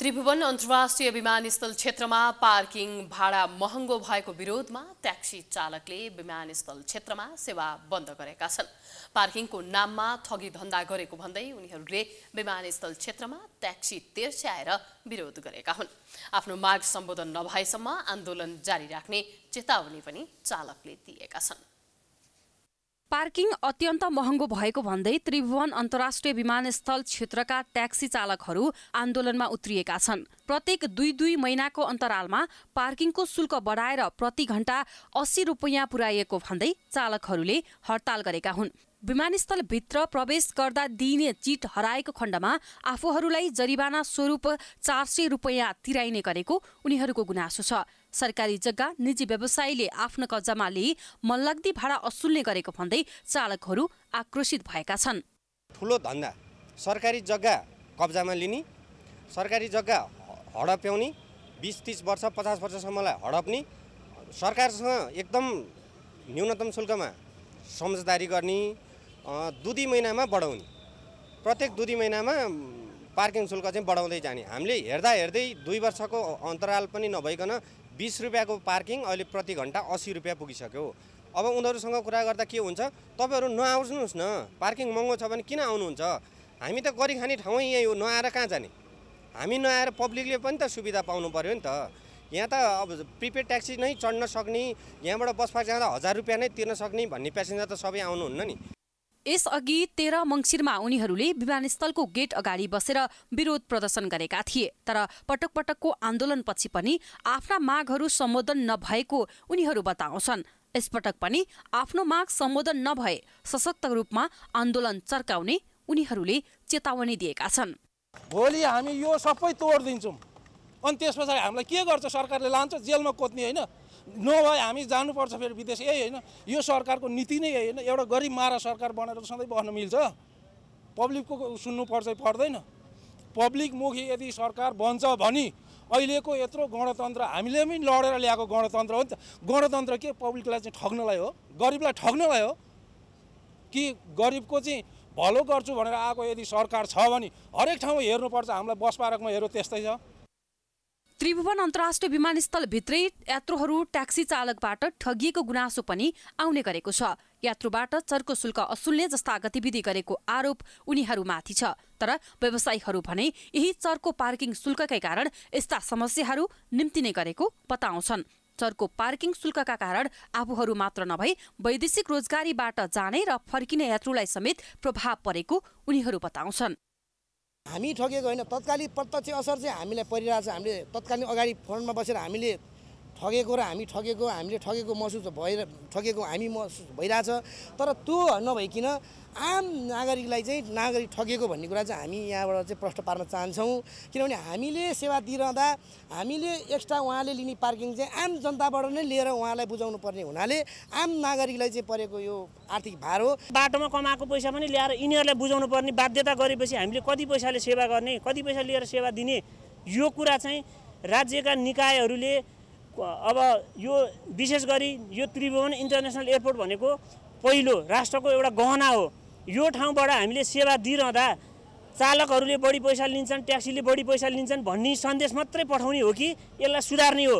त्रिभुवन अन्तर्राष्ट्रिय विमानस्थल क्षेत्रमा पार्किङ भाडा महँगो भएको विरोधमा ट्याक्सी चालकले विमानस्थल क्षेत्रमा सेवा बन्द गरेका छन् पार्किङको नाममा ठगी धन्दा गरेको भन्दै उनीहरूले विमानस्थल क्षेत्रमा ट्याक्सी तेर्स्याएर विरोध गरेका हुन् आफ्नो माग सम्बोधन नभएसम्म आन्दोलन जारी राख्ने चेतावनी पनि चालकले दिएका छन् पार्किङ अत्यन्त महँगो भएको भन्दै त्रिभुवन अन्तर्राष्ट्रिय विमानस्थल क्षेत्रका ट्याक्सी चालकहरू आन्दोलनमा उत्रिएका छन् प्रत्येक दुई दुई महिनाको अन्तरालमा पार्किङको शुल्क बढाएर प्रति घण्टा अस्सी रुपियाँ पुर्याइएको भन्दै चालकहरूले हडताल गरेका हुन् विमानस्थलभित्र प्रवेश गर्दा दिइने चिट हराएको खण्डमा आफूहरूलाई जरिवाना स्वरूप चार सय रुपियाँ तिराइने गरेको उनीहरूको गुनासो छ सरकारी जग्गा निजी व्यवसायीले आफ्नो कब्जामा लिई मल्लग्दी भाडा असुल्ने गरेको भन्दै चालकहरू आक्रोशित भएका छन् ठुलो धन्दा सरकारी जग्गा कब्जामा लिने सरकारी जग्गा हडप्याउने बिस तिस वर्ष पचास वर्षसम्मलाई हडप्ने सरकारसँग एकदम न्यूनतम शुल्कमा समझदारी गर्ने दुई दुई महिनामा बढाउने प्रत्येक दुई महिनामा पार्किङ शुल्क चाहिँ बढाउँदै जाने हामीले हेर्दा हेर्दै दुई वर्षको अन्तराल पनि नभइकन बिस रुपियाँको पार्किङ अहिले प्रति घन्टा असी रुपियाँ पुगिसक्यो अब उनीहरूसँग कुरा गर्दा के हुन्छ तपाईँहरू नआउनुहोस् न पार्किङ महँगो छ भने किन आउनुहुन्छ हामी त गरी खाने ठाउँ यहीँ हो नआएर कहाँ जाने हामी नआएर पब्लिकले पनि त सुविधा पाउनु पऱ्यो नि त यहाँ त अब प्रिपेड ट्याक्सी नै चढ्न सक्ने यहाँबाट बस पार्क जाँदा हजार रुपियाँ नै तिर्न सक्ने भन्ने प्यासेन्जर त सबै आउनुहुन्न नि यसअघि तेह्र मङ्सिरमा उनीहरूले विमानस्थलको गेट अगाडि बसेर विरोध प्रदर्शन गरेका थिए तर पटक पटकको आन्दोलनपछि पनि आफ्ना मागहरू सम्बोधन नभएको उनीहरू बताउँछन् यसपटक पनि आफ्नो माग सम्बोधन नभए सशक्त रूपमा आन्दोलन चर्काउने उनीहरूले चेतावनी दिएका छन् भोलि हामी यो सबै तोड अनि त्यस पछाडि हामीलाई के गर्छ सरकारले लान्छ जेलमा कोत्ने होइन नभए हामी जानुपर्छ फेरि विदेश यही होइन यो सरकारको नीति नै यही होइन एउटा गरिब मारा सरकार बनेर सधैँ बस्न मिल्छ पब्लिकको सुन्नुपर्छ पर्दैन पब्लिकमुखी यदि सरकार बन्छ भने अहिलेको यत्रो गणतन्त्र हामीले पनि लडेर ल्याएको गणतन्त्र हो नि त गणतन्त्र के पब्लिकलाई चाहिँ ठग्नलाई हो गरिबलाई ठग्नलाई हो कि गरिबको चाहिँ भलो गर्छु भनेर आएको यदि सरकार छ भने हरेक ठाउँमा हेर्नुपर्छ हामीलाई बस पार्कमा हेरौँ त्यस्तै छ त्रिभुवन अन्तर्राष्ट्रिय विमानस्थलभित्रै यात्रुहरू ट्याक्सी चालकबाट ठगिएको गुनासो पनि आउने गरेको छ यात्रुबाट चर्को शुल्क असुल्ने जस्ता गतिविधि गरेको आरोप उनीहरूमाथि छ तर व्यवसायीहरू भने यही चर्को पार्किङ शुल्ककै कारण यस्ता समस्याहरू निम्ति नै गरेको बताउँछन् चर्को पार्किङ शुल्कका कारण आफूहरू मात्र नभई वैदेशिक रोजगारीबाट जाने र फर्किने यात्रुलाई समेत प्रभाव परेको उनीहरू बताउँछन् हामी ठगेको होइन तत्कालीन प्रत्यक्ष असर चाहिँ हामीलाई छ हामीले तत्कालीन अगाडि फोनमा बसेर हामीले ठगेको र हामी ठगेको हामीले ठगेको महसुस भएर ठगेको हामी महसुस भइरहेछ तर त्यो नभइकन आम नागरिकलाई चाहिँ नागरिक ठगेको भन्ने कुरा चाहिँ हामी यहाँबाट चाहिँ प्रश्न पार्न चाहन्छौँ किनभने हामीले सेवा दिइरहँदा हामीले एक्स्ट्रा उहाँले लिने पार्किङ चाहिँ आम जनताबाट नै लिएर उहाँलाई बुझाउनु पर्ने हुनाले आम नागरिकलाई चाहिँ परेको यो आर्थिक भार हो बाटोमा कमाएको पैसा पनि ल्याएर यिनीहरूलाई बुझाउनु पर्ने बाध्यता गरेपछि हामीले कति पैसाले सेवा गर्ने कति पैसा लिएर सेवा दिने यो कुरा चाहिँ राज्यका निकायहरूले अब यो विशेष गरी यो त्रिभुवन इन्टरनेसनल एयरपोर्ट भनेको पहिलो राष्ट्रको एउटा गहना हो यो ठाउँबाट हामीले सेवा दिइरहँदा चालकहरूले बढी पैसा लिन्छन् ट्याक्सीले बढी पैसा लिन्छन् भन्ने सन्देश मात्रै पठाउने हो कि यसलाई सुधार्ने हो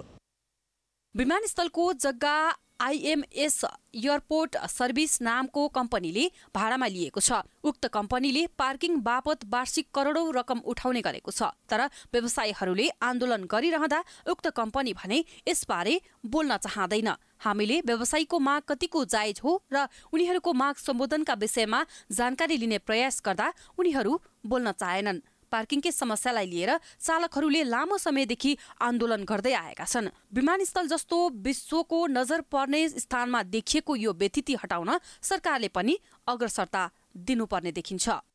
विमानस्थलको जग्गा आइएमएस एयरपोर्ट सर्भिस नामको कम्पनीले भाडामा लिएको छ उक्त कम्पनीले पार्किङ बापत वार्षिक करोडौँ रकम उठाउने गरेको छ तर व्यवसायीहरूले आन्दोलन गरिरहँदा उक्त कम्पनी भने यसबारे बोल्न चाहँदैन हामीले व्यवसायीको माग कतिको जायज हो र उनीहरूको माग सम्बोधनका विषयमा जानकारी लिने प्रयास गर्दा उनीहरू बोल्न चाहेनन् पार्किङकै समस्यालाई लिएर चालकहरूले लामो समयदेखि आन्दोलन गर्दै आएका छन् विमानस्थल जस्तो विश्वको नजर पर्ने स्थानमा देखिएको यो व्यतिथि हटाउन सरकारले पनि अग्रसरता दिनुपर्ने देखिन्छ